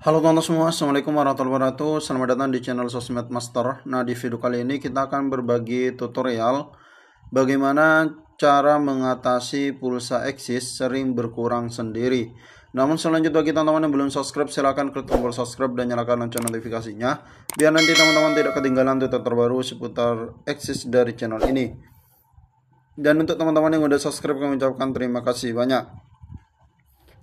Halo teman-teman semua, Assalamualaikum warahmatullahi wabarakatuh Selamat datang di channel Sosmed Master Nah di video kali ini kita akan berbagi tutorial Bagaimana cara mengatasi pulsa eksis sering berkurang sendiri Namun selanjutnya bagi teman-teman yang belum subscribe Silahkan klik tombol subscribe dan nyalakan lonceng notifikasinya Biar nanti teman-teman tidak ketinggalan tutorial terbaru seputar eksis dari channel ini Dan untuk teman-teman yang sudah subscribe kami ucapkan terima kasih banyak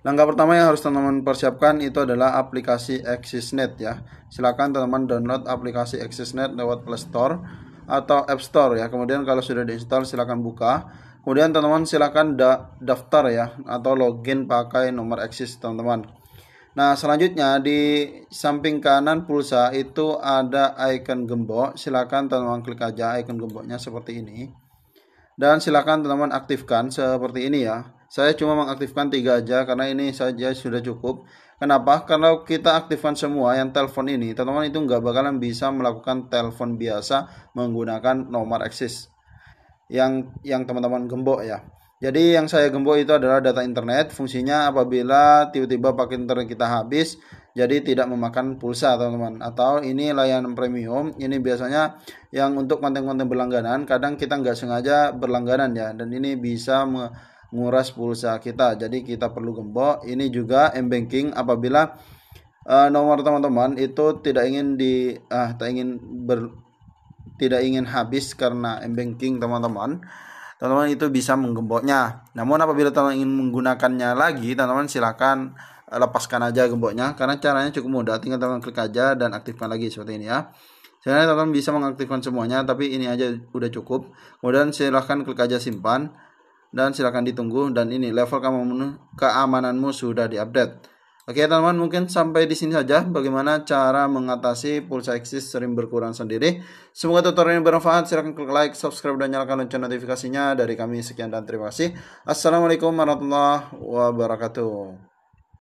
Langkah pertama yang harus teman-teman persiapkan itu adalah aplikasi AxisNet ya. Silakan teman-teman download aplikasi AxisNet lewat Play Store atau App Store ya. Kemudian kalau sudah diinstal silakan buka. Kemudian teman-teman silakan da daftar ya atau login pakai nomor Axis teman-teman. Nah, selanjutnya di samping kanan pulsa itu ada icon gembok. Silakan teman-teman klik aja icon gemboknya seperti ini. Dan silakan teman-teman aktifkan seperti ini ya. Saya cuma mengaktifkan tiga aja karena ini saja sudah cukup. Kenapa? Karena kita aktifkan semua yang telepon ini, teman-teman itu nggak bakalan bisa melakukan telepon biasa menggunakan nomor eksis yang yang teman-teman gembok ya. Jadi yang saya gembok itu adalah data internet. Fungsinya apabila tiba-tiba paket internet kita habis, jadi tidak memakan pulsa teman-teman. Atau ini layanan premium. Ini biasanya yang untuk konten-konten berlangganan. Kadang kita nggak sengaja berlangganan ya, dan ini bisa nguras pulsa kita. Jadi kita perlu gembok. Ini juga m-banking apabila uh, nomor teman-teman itu tidak ingin di uh, tak ingin ber tidak ingin habis karena m-banking teman-teman teman-teman itu bisa menggemboknya namun apabila teman-teman ingin menggunakannya lagi teman-teman silahkan eh, lepaskan aja gemboknya karena caranya cukup mudah tinggal teman-teman klik aja dan aktifkan lagi seperti ini ya sebenarnya teman-teman bisa mengaktifkan semuanya tapi ini aja udah cukup kemudian silahkan klik aja simpan dan silahkan ditunggu dan ini level keamananmu sudah diupdate. Oke teman-teman mungkin sampai di sini saja bagaimana cara mengatasi pulsa eksis sering berkurang sendiri. Semoga tutorial ini bermanfaat. Silahkan klik like, subscribe, dan nyalakan lonceng notifikasinya. Dari kami sekian dan terima kasih. Assalamualaikum warahmatullahi wabarakatuh.